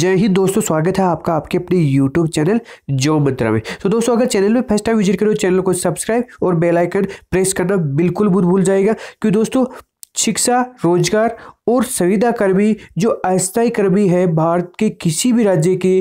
जय हिंद दोस्तों स्वागत है आपका आपके अपने यूट्यूब चैनल जो मंत्रा में तो दोस्तों अगर चैनल में फर्स्ट टाइम विजिट करो चैनल को सब्सक्राइब और बेल आइकन प्रेस करना बिल्कुल भी भूल जाएगा क्योंकि दोस्तों शिक्षा रोजगार और संविदा कर्मी जो अस्थायी कर्मी है भारत के किसी भी राज्य के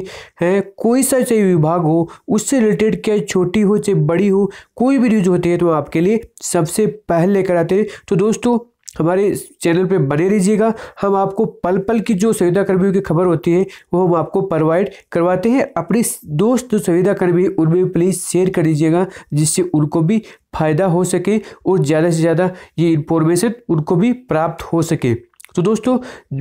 हैं कोई सा चाहे विभाग हो उससे रिलेटेड क्या छोटी हो चाहे बड़ी हो कोई भी न्यूज होती है तो आपके लिए सबसे पहले लेकर आते हैं तो दोस्तों हमारे चैनल पे बने रहिएगा हम आपको पल पल की जो कर्मियों की खबर होती है वो हम आपको प्रोवाइड करवाते हैं अपने दोस्त जो कर्मी उनमें प्लीज़ शेयर कर दीजिएगा जिससे उनको भी फायदा हो सके और ज़्यादा से ज़्यादा ये इन्फॉर्मेशन उनको भी प्राप्त हो सके तो दोस्तों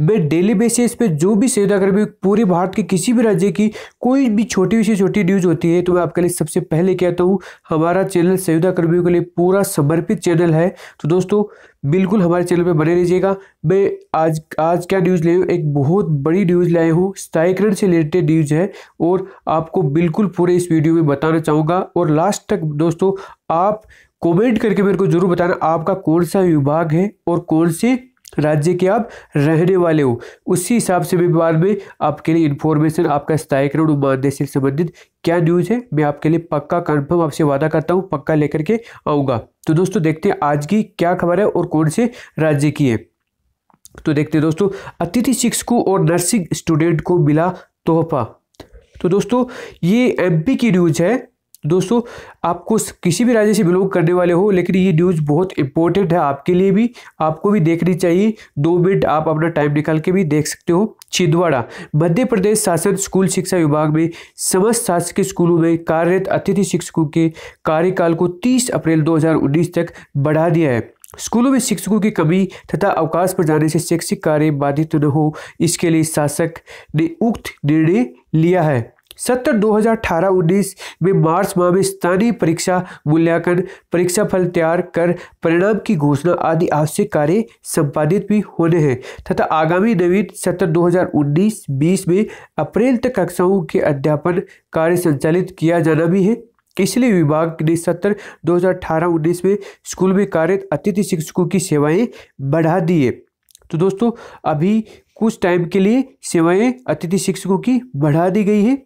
मैं डेली बेसिस पे जो भी शेयर अगर भी पूरे भारत के किसी भी राज्य की कोई भी छोटी से छोटी न्यूज़ होती है तो मैं आपके लिए सबसे पहले कहता हूँ हमारा चैनल सयुदा कर्मियों के लिए पूरा समर्पित चैनल है तो दोस्तों बिल्कुल हमारे चैनल पे बने रहिएगा मैं आज आज क्या न्यूज़ ले एक बहुत बड़ी न्यूज़ लाए हूँ स्टाइक्रेड से रिलेटेड न्यूज़ है और आपको बिल्कुल पूरे इस वीडियो में बताना चाहूँगा और लास्ट तक दोस्तों आप कमेंट करके मेरे को जरूर बताना आपका कौन सा विभाग है और कौन से राज्य के आप रहने वाले हो उसी हिसाब से भी बाद में आपके लिए इन्फॉर्मेशन आपका स्थायीकरण मानदेय से संबंधित क्या न्यूज़ है मैं आपके लिए पक्का कन्फर्म आपसे वादा करता हूँ पक्का लेकर के आऊँगा तो दोस्तों देखते हैं आज की क्या खबर है और कौन से राज्य की है तो देखते हैं दोस्तों अतिथि शिक्षकों और नर्सिंग स्टूडेंट को मिला तोहफा तो दोस्तों ये एमपी की न्यूज है दोस्तों आपको किसी भी राज्य से बिलोंग करने वाले हो लेकिन ये न्यूज़ बहुत इंपॉर्टेंट है आपके लिए भी आपको भी देखनी चाहिए दो मिनट आप अपना टाइम निकाल के भी देख सकते हो छिंदवाड़ा मध्य प्रदेश शासन स्कूल शिक्षा विभाग में समस्त शासकीय स्कूलों में कार्यरत अतिथि शिक्षकों के कार्यकाल को तीस अप्रैल दो तक बढ़ा दिया है स्कूलों में शिक्षकों की कमी तथा अवकाश पर जाने से शैक्षिक कार्य बाधित न हो इसके लिए शासक ने उक्त निर्णय लिया है सत्र 2018-19 में मार्च माह में स्थानीय परीक्षा मूल्यांकन परीक्षा फल तैयार कर परिणाम की घोषणा आदि आवश्यक कार्य संपादित भी होने हैं तथा आगामी नवीन सत्र 2019-20 में अप्रैल तक कक्षाओं के अध्यापन कार्य संचालित किया जाना भी है इसलिए विभाग ने सत्र 2018-19 में स्कूल में कार्यरत अतिथि शिक्षकों की सेवाएं बढ़ा दी है तो दोस्तों अभी कुछ टाइम के लिए सेवाएं अतिथि शिक्षकों की बढ़ा दी गई है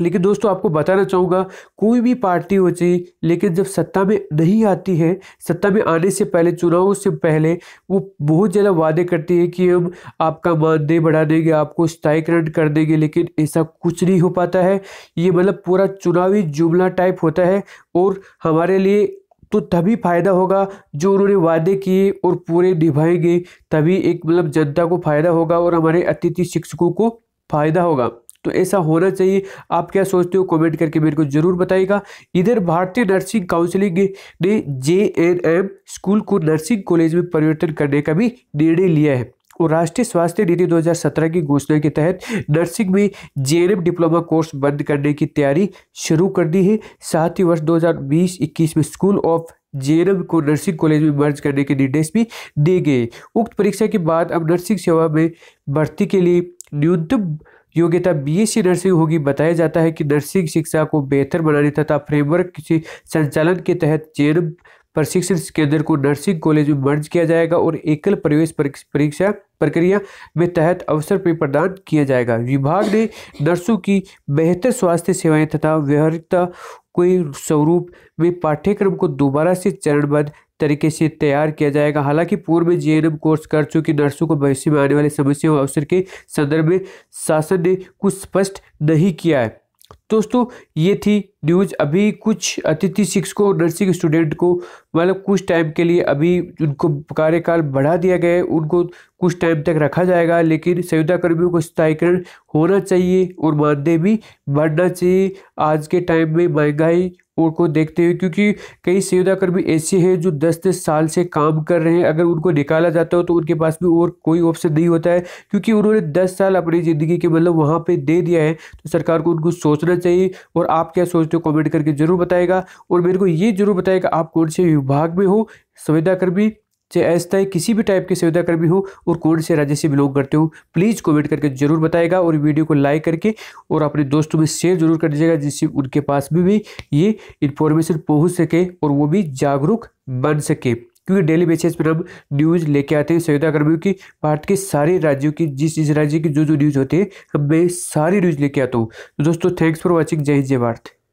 लेकिन दोस्तों आपको बताना चाहूँगा कोई भी पार्टी हो जाए लेकिन जब सत्ता में नहीं आती है सत्ता में आने से पहले चुनावों से पहले वो बहुत ज़्यादा वादे करती है कि हम आपका मानदेय बढ़ा देंगे आपको स्थायीकरण कर देंगे लेकिन ऐसा कुछ नहीं हो पाता है ये मतलब पूरा चुनावी जुमला टाइप होता है और हमारे लिए तो तभी फ़ायदा होगा जो उन्होंने वादे किए और पूरे निभाएंगे तभी एक मतलब जनता को फ़ायदा होगा और हमारे अतिथि शिक्षकों को फ़ायदा होगा तो ऐसा होना चाहिए आप क्या सोचते हो कमेंट करके मेरे को जरूर बताइएगा इधर भारतीय नर्सिंग काउंसिलिंग ने जे एन एम स्कूल को नर्सिंग कॉलेज में परिवर्तन करने का भी निर्णय लिया है और राष्ट्रीय स्वास्थ्य नीति 2017 की घोषणा के तहत नर्सिंग में जे डिप्लोमा कोर्स बंद करने की तैयारी शुरू कर दी है साथ ही वर्ष 2020-21 में स्कूल ऑफ जे को नर्सिंग कॉलेज में मर्ज करने के निर्देश भी दिए गए उक्त परीक्षा के बाद अब नर्सिंग सेवा में भर्ती के लिए न्यूनतम योग्यता बीएससी नर्सिंग होगी बताया जाता है कि नर्सिंग शिक्षा को बेहतर बनाने तथा फ्रेमवर्क किसी संचालन के तहत चयन प्रशिक्षण केंद्र को नर्सिंग कॉलेज में मर्ज किया जाएगा और एकल प्रवेश परीक्षा प्रक्रिया में तहत अवसर पर प्रदान किया जाएगा विभाग ने नर्सों की बेहतर स्वास्थ्य सेवाएं तथा व्यवहारिकता के स्वरूप में पाठ्यक्रम को दोबारा से चरणबद्ध तरीके से तैयार किया जाएगा हालांकि पूर्व में जीएनएम कोर्स कर चुकी नर्सों को भविष्य में आने वाली और अवसर के संदर्भ में शासन ने कुछ स्पष्ट नहीं किया है दोस्तों ये थी न्यूज़ अभी कुछ अतिथि शिक्षकों और नर्सिंग स्टूडेंट को मतलब कुछ टाइम के लिए अभी उनको कार्यकाल बढ़ा दिया गया है उनको कुछ टाइम तक रखा जाएगा लेकिन संविदा कर्मियों को स्थायीकरण होना चाहिए और मानदेय भी बढ़ना चाहिए आज के टाइम में महंगाई और को देखते हुए क्योंकि कई कर्मी ऐसे हैं जो दस दस साल से काम कर रहे हैं अगर उनको निकाला जाता हो तो उनके पास भी और कोई ऑप्शन नहीं होता है क्योंकि उन्होंने दस साल अपनी ज़िंदगी के मतलब वहाँ पे दे दिया है तो सरकार को उनको सोचना होना चाहिए और आप क्या सोचते हो कमेंट करके जरूर बताएगा और मेरे को ये जरूर बताएगा आप कौन से विभाग में हो संविदाकर्मी चाहे ऐसा किसी भी टाइप के संविदाकर्मी हो और कौन से राज्य से बिलोंग करते हो प्लीज़ कमेंट करके जरूर बताएगा और वीडियो को लाइक करके और अपने दोस्तों में शेयर जरूर कर दीजिएगा जिससे उनके पास भी, भी ये इन्फॉर्मेशन पहुँच सके और वो भी जागरूक बन सके क्योंकि डेली बेसिस पर हम न्यूज़ लेके आते हैं सहायता कर्मियों की भारत के सारे राज्यों की जिस जिस राज्य की जो जो न्यूज़ होती है मैं सारी न्यूज़ लेके आता हूँ तो दोस्तों थैंक्स फॉर वॉचिंग जय हिंद जय भारत